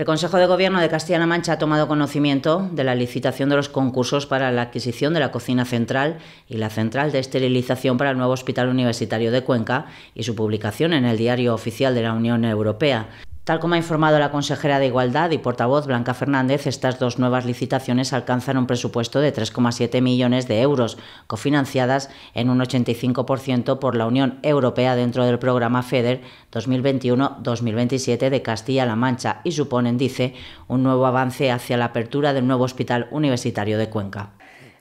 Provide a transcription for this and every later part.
El Consejo de Gobierno de Castilla-La Mancha ha tomado conocimiento de la licitación de los concursos para la adquisición de la cocina central y la central de esterilización para el nuevo Hospital Universitario de Cuenca y su publicación en el Diario Oficial de la Unión Europea. Tal como ha informado la consejera de Igualdad y portavoz Blanca Fernández, estas dos nuevas licitaciones alcanzan un presupuesto de 3,7 millones de euros, cofinanciadas en un 85% por la Unión Europea dentro del programa FEDER 2021-2027 de Castilla-La Mancha y suponen, dice, un nuevo avance hacia la apertura del nuevo Hospital Universitario de Cuenca.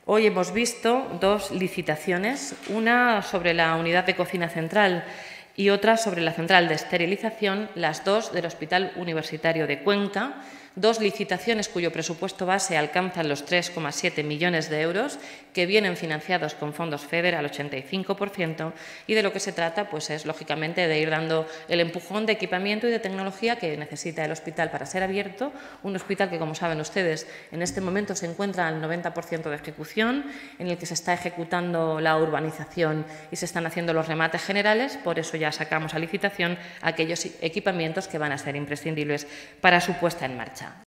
Hoy hemos visto dos licitaciones, una sobre la unidad de cocina central y otra sobre la central de esterilización, las dos del Hospital Universitario de Cuenca, dos licitaciones cuyo presupuesto base alcanza los 3,7 millones de euros, que vienen financiados con fondos FEDER al 85%, y de lo que se trata pues, es, lógicamente, de ir dando el empujón de equipamiento y de tecnología que necesita el hospital para ser abierto, un hospital que, como saben ustedes, en este momento se encuentra al 90% de ejecución, en el que se está ejecutando la urbanización y se están haciendo los remates generales, por eso ya sacamos a licitación aquellos equipamientos que van a ser imprescindibles para su puesta en marcha.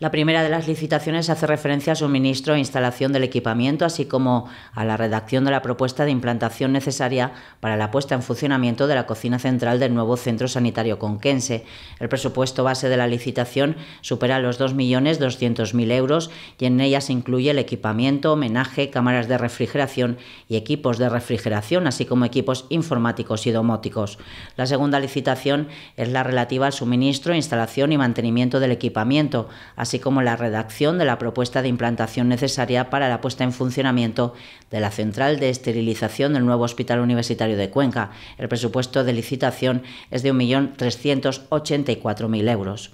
La primera de las licitaciones hace referencia al suministro e instalación del equipamiento, así como a la redacción de la propuesta de implantación necesaria para la puesta en funcionamiento de la cocina central del nuevo centro sanitario conquense. El presupuesto base de la licitación supera los 2.200.000 euros y en ella se incluye el equipamiento, homenaje, cámaras de refrigeración y equipos de refrigeración, así como equipos informáticos y domóticos. La segunda licitación es la relativa al suministro, instalación y mantenimiento del equipamiento, así así como la redacción de la propuesta de implantación necesaria para la puesta en funcionamiento de la central de esterilización del nuevo Hospital Universitario de Cuenca. El presupuesto de licitación es de 1.384.000 euros.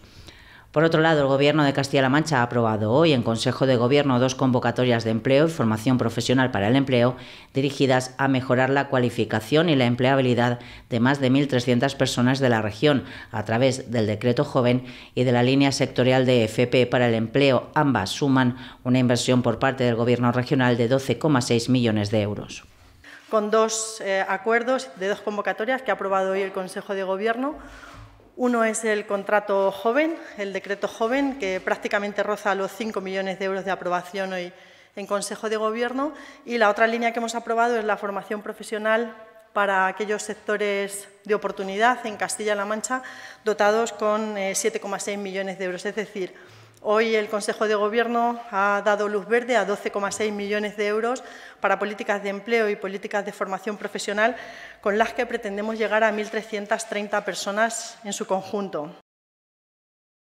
Por otro lado, el Gobierno de Castilla-La Mancha ha aprobado hoy en Consejo de Gobierno dos convocatorias de empleo y formación profesional para el empleo dirigidas a mejorar la cualificación y la empleabilidad de más de 1.300 personas de la región a través del Decreto Joven y de la línea sectorial de FP para el empleo. Ambas suman una inversión por parte del Gobierno regional de 12,6 millones de euros con dos eh, acuerdos de dos convocatorias que ha aprobado hoy el Consejo de Gobierno. Uno es el contrato joven, el decreto joven, que prácticamente roza los 5 millones de euros de aprobación hoy en Consejo de Gobierno. Y la otra línea que hemos aprobado es la formación profesional para aquellos sectores de oportunidad en Castilla-La Mancha, dotados con 7,6 eh, millones de euros. Es decir, Hoy el Consejo de Gobierno ha dado luz verde a 12,6 millones de euros para políticas de empleo y políticas de formación profesional, con las que pretendemos llegar a 1.330 personas en su conjunto.